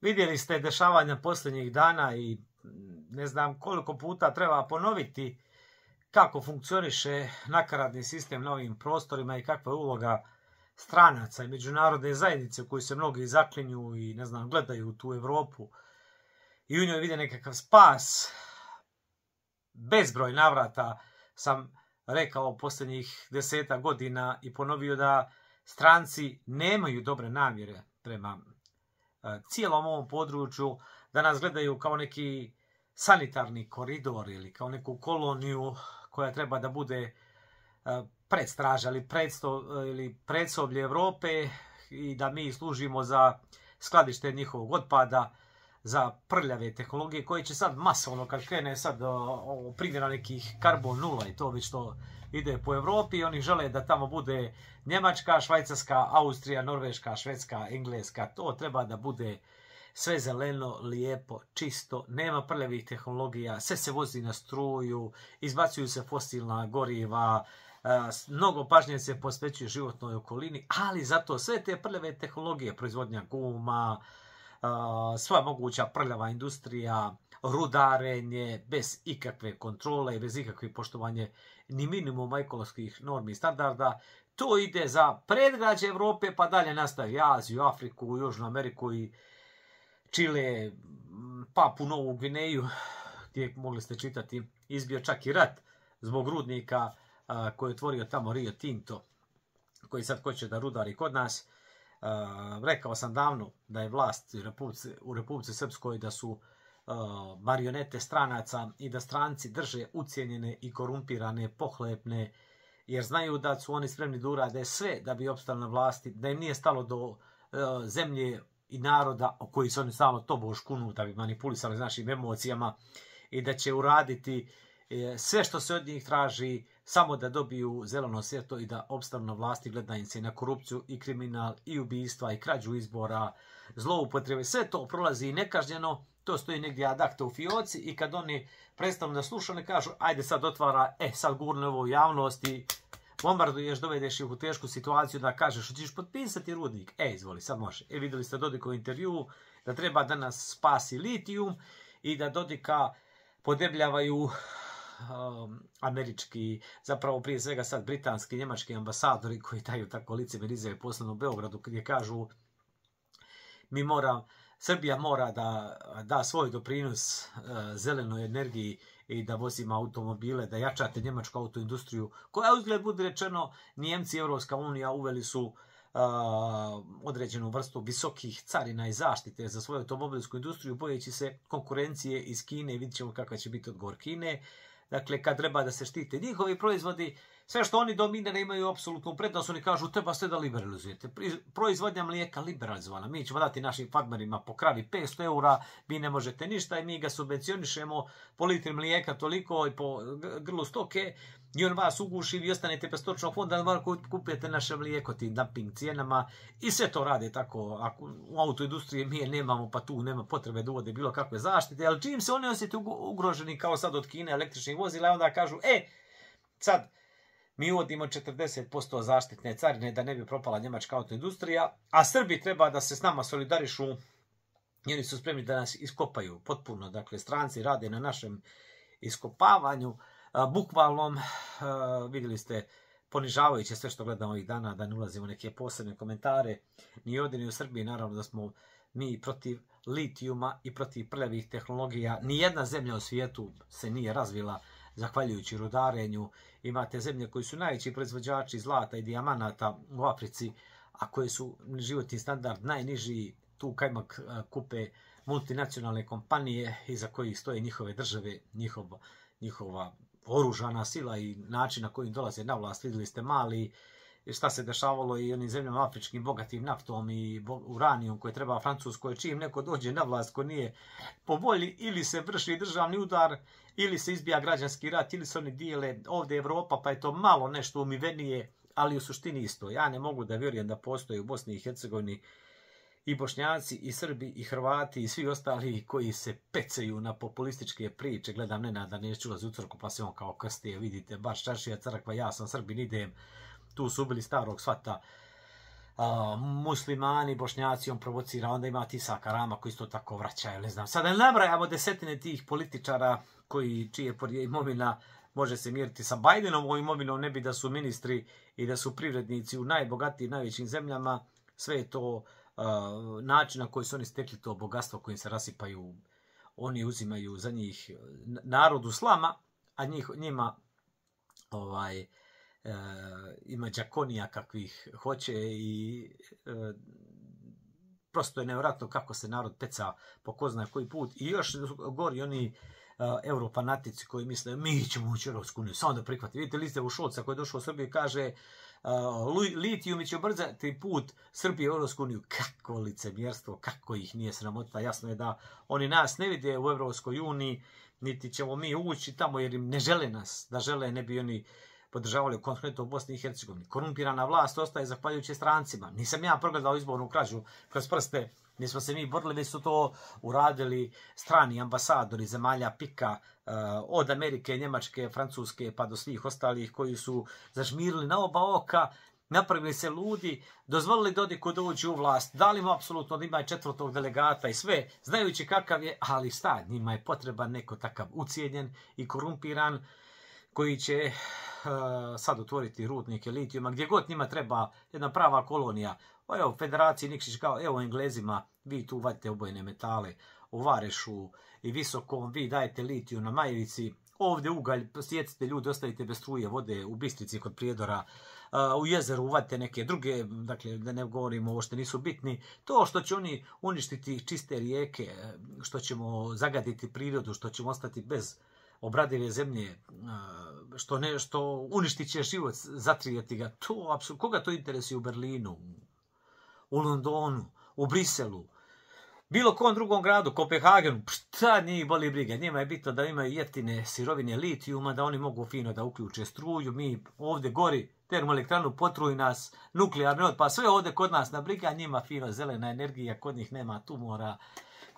Vidjeli ste dešavanja posljednjih dana i ne znam koliko puta treba ponoviti kako funkcioniše nakaradni sistem na ovim prostorima i kakva je uloga stranaca i međunarodne zajednice u se mnogi zaklinju i ne znam gledaju u tu Europu i u njoj vide nekakav spas. Bezbroj navrata sam rekao posljednjih deseta godina i ponovio da stranci nemaju dobre namjere prema E, cijelom ovom području, da nas gledaju kao neki sanitarni koridor ili kao neku koloniju koja treba da bude e, predstraža ili, predsto, ili predsoblje Europe i da mi služimo za skladište njihovog otpada, za prljave tehnologije koje će sad masovno, kad krene sad primjera nekih karbon nula i to već to ide po Europi i oni žele da tamo bude Njemačka, Švajcarska, Austrija, Norveška, Švedska, Engleska. To treba da bude sve zeleno, lijepo, čisto, nema prljavih tehnologija, sve se vozi na struju, izbacuju se fosilna goriva, e, mnogo pažnje se posvećuje životnoj okolini, ali zato sve te prljave tehnologije, proizvodnja guma, sva moguća prljava industrija, rudarenje, bez ikakve kontrole i bez ikakve poštovanje ni minimuma ekoloških normi i standarda, to ide za predgrađe Europe pa dalje nastavi Aziju, Afriku, Južnu Ameriku i Čile, Papu Novu Gvineju, gdje mogli ste čitati, izbio čak i rat zbog rudnika koji je otvorio tamo Rio Tinto, koji sad hoće da rudari kod nas. Uh, rekao sam davno da je vlast u Republici Srpskoj da su uh, marionete stranaca i da stranci drže ucijenjene i korumpirane, pohlepne, jer znaju da su oni spremni da urade sve da bi opstali na vlasti, da im nije stalo do uh, zemlje i naroda o koji su oni stalno tobož kunu da bi manipulisali s našim emocijama i da će uraditi sve što se od njih traži samo da dobiju zeleno svjetlo i da obstavno vlasti gledaju se na korupciju i kriminal i ubijstva i krađu izbora, zloupotrebe, sve to prolazi nekažnjeno, to stoji negdje acta u fioci i kad oni prestanu da slušaju, ne kažu ajde sad otvara, e sad gurno ovo u javnosti, bombarduješ, dovedeš ih u tešku situaciju da kažeš hoćeš potpisati rudnik, e izvoli sad može. E vidjeli ste u intervju da treba danas spasi litijum i da Dodika podebljavaju Um, američki, zapravo prije svega sad britanski, njemački ambasadori koji daju tako lice izjave posebno u Beogradu gdje kažu mi mora, Srbija mora da da svoj doprinos uh, zelenoj energiji i da vozimo automobile, da jačate njemačku autoindustriju, koja uzgled bude rečeno Njemci i Evropska unija uveli su uh, određenu vrstu visokih carina i zaštite za svoju automobilsku industriju, bojeći se konkurencije iz Kine, vidit ćemo kakva će biti odgovor Kine dakle kad treba da se štite njihovi proizvodi, sve što oni ne imaju apsolutnu prednost, oni kažu treba sve da liberalizujete. Proizvodnja mlijeka liberalizovana. Mi ćemo dati našim farmerima po kravi 500 eura, vi ne možete ništa i mi ga subvencionišemo po litri mlijeka toliko i po grlu stoke i on vas uguši, vi ostanete bez točnog fonda, ali kupujete naše mlijeko tim dumping cijenama i sve to rade tako. Ako u autoindustriji mi je nemamo, pa tu nema potrebe da uvode bilo kakve zaštite, ali čim se oni osjeti ugroženi kao sad od Kine električnih vozila, onda kažu, e, sad, mi uvodimo 40% zaštitne carine da ne bi propala njemačka autoindustrija, a Srbi treba da se s nama solidarišu Njeni su spremni da nas iskopaju potpuno. Dakle, stranci rade na našem iskopavanju. Bukvalnom, vidjeli ste, ponižavajuće sve što gledamo ovih dana, da ne ulazimo u neke posebne komentare. Ni ovdje, ni u Srbiji, naravno da smo mi protiv litijuma i protiv prljavih tehnologija. jedna zemlja u svijetu se nije razvila zahvaljujući rudarenju. Imate zemlje koji su najveći proizvođači zlata i dijamanata u Africi, a koje su životni standard najniži, tu kajmak e, kupe multinacionalne kompanije iza kojih stoje njihove države, njihova, njihova oružana sila i način na koji dolaze na vlast. Vidjeli ste mali šta se dešavalo i onim zemljama afričkim bogatim naftom i uranijom koje treba Francuskoj, čim neko dođe na vlast ko nije po volji ili se vrši državni udar ili se izbija građanski rat ili se oni dijele ovdje Evropa pa je to malo nešto umivenije ali u suštini isto. Ja ne mogu da vjerujem da postoje u Bosni i Hercegovini i Bošnjaci, i Srbi, i Hrvati, i svi ostali koji se pecaju na populističke priče. Gledam Nenada ulaziti u crku, pa se on kao krste, vidite, baš čašija crkva, ja sam Srbin, idem tu su ubili starog svata muslimani, bošnjaci, on provocira, onda ima Tisa rama koji to tako vraća, ne znam. Sada nabrajamo desetine tih političara koji, čije imovina može se mjeriti sa ovom imovinom, ne bi da su ministri i da su privrednici u najbogatijim, najvećim zemljama, sve je to način na koji su oni stekli to bogatstvo kojim se rasipaju, oni uzimaju za njih narodu slama, a njih, njima ovaj, E, ima džakonija kakvih hoće i e, prosto je nevjerojatno kako se narod peca po ko zna koji put i još gori oni e, europanatici koji misle mi ćemo ući Europsku uniju, samo da prihvati. Vidite liste u Šolca koji je došao u Srbiju i kaže Litiju mi će obrzati put Srbije u Europsku uniju. Kako licemjerstvo, kako ih nije sramota. Jasno je da oni nas ne vide u Europskoj uniji, niti ćemo mi ući tamo jer im ne žele nas. Da žele ne bi oni podržavali konfliktu u Bosni i Hercegovini. Korumpirana vlast ostaje zahvaljujući strancima. Nisam ja progledao izbornu krađu kroz prste. Nismo se mi borili, već su to uradili strani ambasadori zemalja Pika, eh, od Amerike, Njemačke, Francuske pa do svih ostalih koji su zažmirili na oba oka, napravili se ludi, dozvolili Dodiku da uđe u vlast, dali mu apsolutno da ima četvrtog delegata i sve, znajući kakav je, ali sta njima je potreban neko takav ucijenjen i korumpiran koji će eh, sad otvoriti rudnike litijuma, gdje god njima treba jedna prava kolonija. evo, federaciji Nikšić kao, evo, Englezima, vi tu vadite obojene metale u Varešu i Visokom, vi dajete litiju na Majevici, ovdje ugalj, sjecite ljudi, ostavite bez struje, vode u Bistrici kod Prijedora, u jezeru uvadite neke druge, dakle da ne govorimo ovo što nisu bitni, to što će oni uništiti čiste rijeke, eh, što ćemo zagaditi prirodu, što ćemo ostati bez obradive zemlje, e, što, ne, što uništit će život, zatrijeti ga. To, koga to interesi u Berlinu, u Londonu, u Briselu, bilo kom drugom gradu, Kopenhagenu, šta njih boli briga. Njima je bitno da imaju jeftine sirovine litijuma, da oni mogu fino da uključe struju. Mi ovdje gori termoelektranu potruji nas, nuklearni otpad, sve ovdje kod nas na briga, njima fino zelena energija, kod njih nema tumora,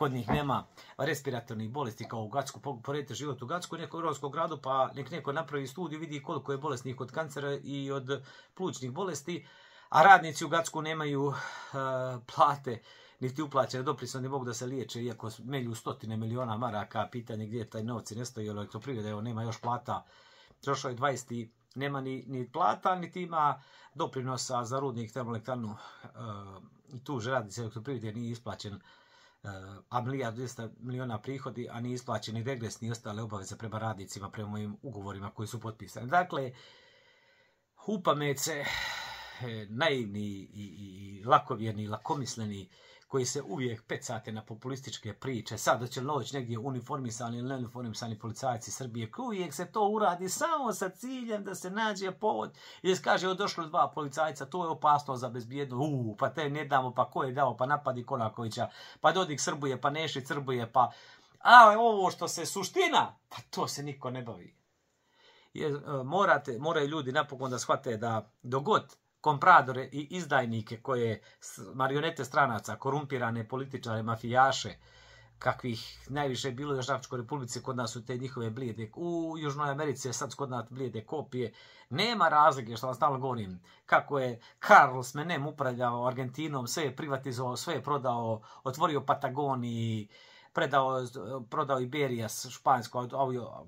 kod njih nema respiratornih bolesti kao u Gacku, poredite život u Gacku, neko europskom gradu, pa nek neko napravi studiju, vidi koliko je bolesnih od kancera i od plućnih bolesti, a radnici u Gacku nemaju eh, plate niti uplaćene doprinose, ne mogu da se liječe, iako melju stotine miliona maraka, pitanje gdje je taj novci nestoji, jer elektroprivreda, evo, nema još plata, trošao je 20 nema ni, plata, niti ima doprinosa za rudnik termoelektranu. E, tu radnici elektroprivrede nije isplaćen a milijardu 200 miliona prihodi, a nije isplaćeni regresni ostale obaveze prema radnicima, prema ovim ugovorima koji su potpisani. Dakle, se e, naivni i, i, i lakomisleni koji se uvijek pecate na populističke priče, sad da će noć negdje uniformisani ili neuniformisani policajci Srbije, uvijek se to uradi samo sa ciljem da se nađe povod i se kaže, došlo dva policajca, to je opasno za bezbjedno, u, pa te ne damo, pa ko je dao, pa napadi Kolakovića, pa Dodik Srbuje, pa Neši Srbuje, pa... A ovo što se suština, pa to se niko ne bavi. Jer, e, moraju ljudi napokon da shvate da dogod kompradore i izdajnike koje marionete stranaca, korumpirane političare, mafijaše, kakvih najviše bilo u Južnačkoj republici, kod nas su te njihove blijede, u Južnoj Americi je sad kod nas blijede kopije, nema razlike što vam stalno govorim, kako je Carlos Menem upravljao Argentinom, sve je privatizovao, sve je prodao, otvorio Patagoniju, predao, prodao Iberija španjsku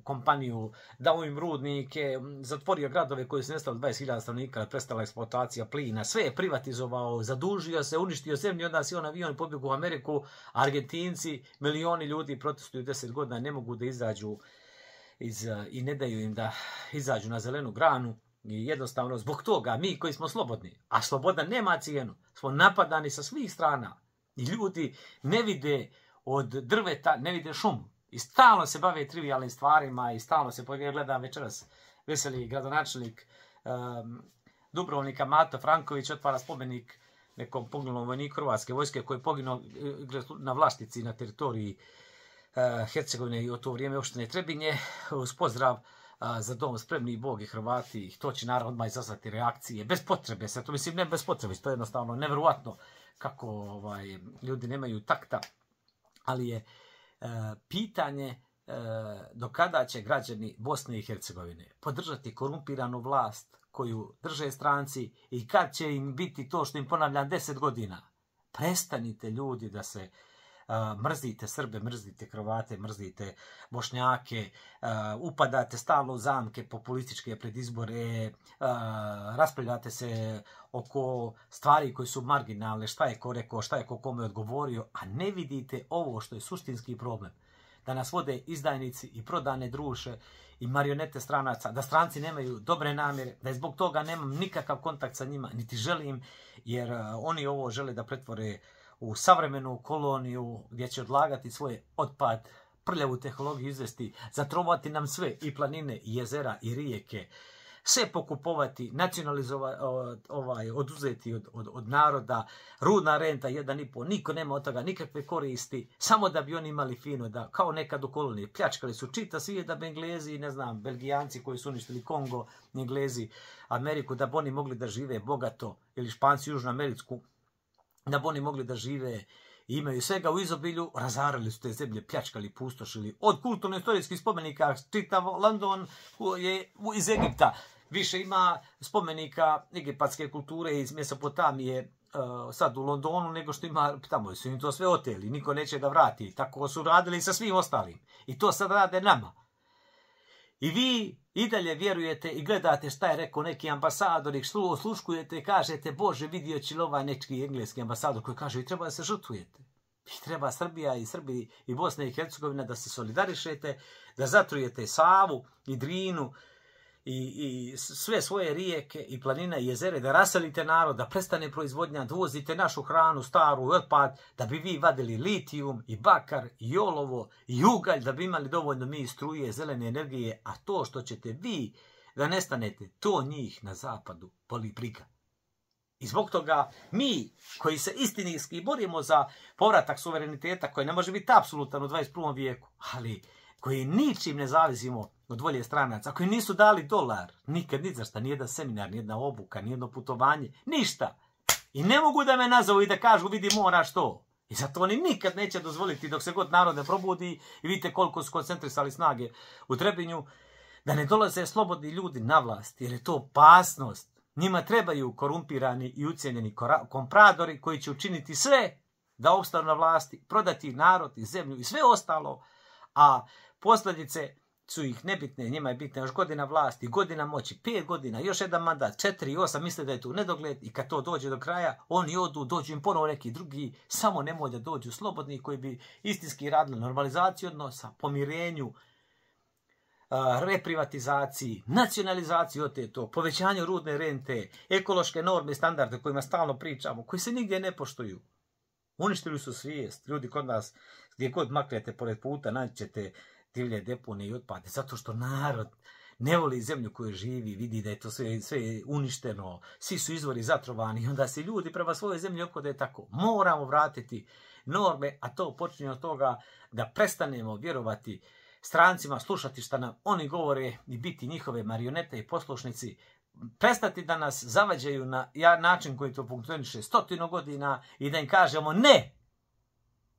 kompaniju, dao im rudnike, zatvorio gradove koji su nestali 20.000 stanovnika prestala eksploatacija plina, sve je privatizovao, zadužio se, uništio zemlju, onda si on avion pobjegu u Ameriku, Argentinci, milioni ljudi protestuju 10 godina, ne mogu da izađu iz, i ne daju im da izađu na zelenu granu. I jednostavno, zbog toga, mi koji smo slobodni, a sloboda nema cijenu, smo napadani sa svih strana. I ljudi ne vide od drveta ne vide šum I stalno se bave trivialnim stvarima i stalno se pogleda večeras veseli gradonačelnik Dubrovnika Mato Franković otvara spomenik nekom poginulom vojniku Hrvatske vojske koji je poginuo e, na vlastici na teritoriji e, Hercegovine i u to vrijeme opštine Trebinje. Uz pozdrav za dom spremni Bog i Hrvati to će naravno odmah izazvati reakcije bez potrebe, sad to mislim ne bez potrebe, to je jednostavno nevjerojatno kako ovaj, ljudi nemaju takta ali je e, pitanje e, do kada će građani Bosne i Hercegovine podržati korumpiranu vlast koju drže stranci i kad će im biti to što im ponavljam deset godina. Prestanite ljudi da se mrzite Srbe, mrzite Hrvate, mrzite Bošnjake, upadate stalno u zamke populističke predizbore, izbore, raspravljate se oko stvari koje su marginalne, šta je ko rekao, šta je ko kome odgovorio, a ne vidite ovo što je suštinski problem da nas vode izdajnici i prodane druše i marionete stranaca, da stranci nemaju dobre namjere, da je zbog toga nemam nikakav kontakt sa njima, niti želim, jer oni ovo žele da pretvore u savremenu koloniju gdje će odlagati svoj otpad, prljavu tehnologiju izvesti, zatrovati nam sve i planine, i jezera, i rijeke, sve pokupovati, nacionalizovati, ovaj, oduzeti od, od, od, naroda, rudna renta, jedan i pol, niko nema od toga nikakve koristi, samo da bi oni imali fino, da kao nekad u koloniji, pljačkali su čita svijet da bi Englezi, ne znam, Belgijanci koji su uništili Kongo, Englezi, Ameriku, da bi oni mogli da žive bogato, ili Španci, Južnu Ameriku, da bi oni mogli da žive i imaju svega u izobilju, razarali su te zemlje, pljačkali, pustošili. Od kulturno-istorijskih spomenika čitav London je iz Egipta. Više ima spomenika egipatske kulture iz Mesopotamije e, sad u Londonu nego što ima, tamo su im to sve oteli, niko neće da vrati. Tako su radili sa svim ostalim. I to sad rade nama. I vi i dalje vjerujete i gledate šta je rekao neki ambasador i osluškujete i kažete Bože vidio će ovaj nečki engleski ambasador koji kaže vi treba da se žrtvujete. I treba Srbija i Srbi i Bosna i Hercegovina da se solidarišete, da zatrujete Savu i Drinu, i, sve svoje rijeke i planine i jezere, da raselite narod, da prestane proizvodnja, da uvozite našu hranu, staru i otpad, da bi vi vadili litijum i bakar i olovo i ugalj, da bi imali dovoljno mi struje, zelene energije, a to što ćete vi da nestanete, to njih na zapadu boli briga. I zbog toga mi koji se istinski borimo za povratak suvereniteta koji ne može biti apsolutan u 21. vijeku, ali koji ničim ne zavisimo od volje stranaca, koji nisu dali dolar, nikad ni za šta, nijedan seminar, jedna obuka, ni jedno putovanje, ništa. I ne mogu da me nazovu i da kažu vidi moraš to. I zato oni nikad neće dozvoliti dok se god narod ne probudi i vidite koliko su koncentrisali snage u Trebinju, da ne dolaze slobodni ljudi na vlast, jer je to opasnost. Njima trebaju korumpirani i ucijenjeni kompradori koji će učiniti sve da opstanu na vlasti, prodati narod i zemlju i sve ostalo, a Posljedice su ih nebitne, njima je bitna još godina vlasti, godina moći, pet godina, još jedan mandat, četiri osam, misle da je tu nedogled i kad to dođe do kraja, oni odu, dođu im ponovo neki drugi, samo nemoj da dođu slobodni koji bi istinski radili normalizaciju odnosa, pomirenju, reprivatizaciji, nacionalizaciji oteto, povećanju rudne rente, ekološke norme i standarde kojima stalno pričamo, koji se nigdje ne poštuju. Uništili su svijest. Ljudi kod nas, gdje god maknete pored puta, naćete divlje depone i otpade, zato što narod ne voli zemlju koju živi, vidi da je to sve, sve uništeno, svi su izvori zatrovani, onda se ljudi prema svojoj zemlji okode tako. Moramo vratiti norme, a to počinje od toga da prestanemo vjerovati strancima, slušati šta nam oni govore i biti njihove marionete i poslušnici, prestati da nas zavađaju na način koji to funkcioniše stotinu godina i da im kažemo ne,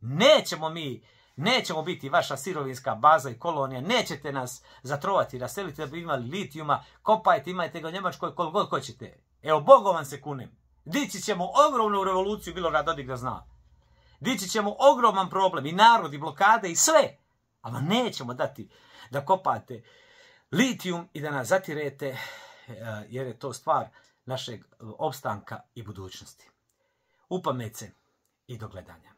nećemo mi Nećemo biti vaša sirovinska baza i kolonija. Nećete nas zatrovati, raseliti da bi imali litijuma. Kopajte, imajte ga u Njemačkoj koliko god hoćete. Evo, bogovan vam se kunem. Dići ćemo ogromnu revoluciju, bilo rad odik da zna. Dići ćemo ogroman problem i narod i blokade i sve. Ali nećemo dati da kopate litijum i da nas zatirete eh, jer je to stvar našeg eh, opstanka i budućnosti. se i gledanja.